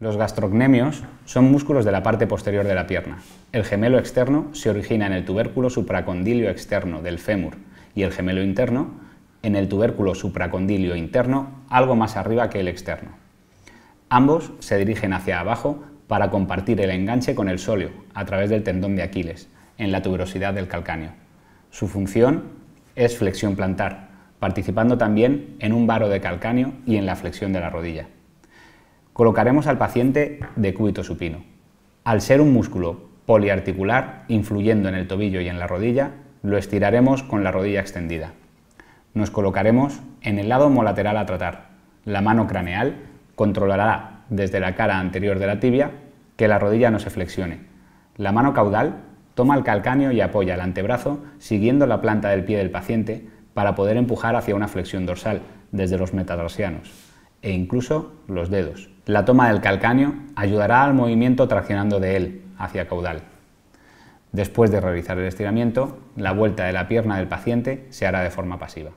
Los gastrocnemios son músculos de la parte posterior de la pierna. El gemelo externo se origina en el tubérculo supracondilio externo del fémur y el gemelo interno en el tubérculo supracondilio interno algo más arriba que el externo. Ambos se dirigen hacia abajo para compartir el enganche con el sóleo a través del tendón de Aquiles en la tuberosidad del calcáneo. Su función es flexión plantar, participando también en un varo de calcáneo y en la flexión de la rodilla colocaremos al paciente de cúbito supino. Al ser un músculo poliarticular, influyendo en el tobillo y en la rodilla, lo estiraremos con la rodilla extendida. Nos colocaremos en el lado molateral a tratar. La mano craneal controlará desde la cara anterior de la tibia que la rodilla no se flexione. La mano caudal toma el calcáneo y apoya el antebrazo siguiendo la planta del pie del paciente para poder empujar hacia una flexión dorsal desde los metatarsianos e incluso los dedos. La toma del calcáneo ayudará al movimiento traccionando de él hacia caudal. Después de realizar el estiramiento, la vuelta de la pierna del paciente se hará de forma pasiva.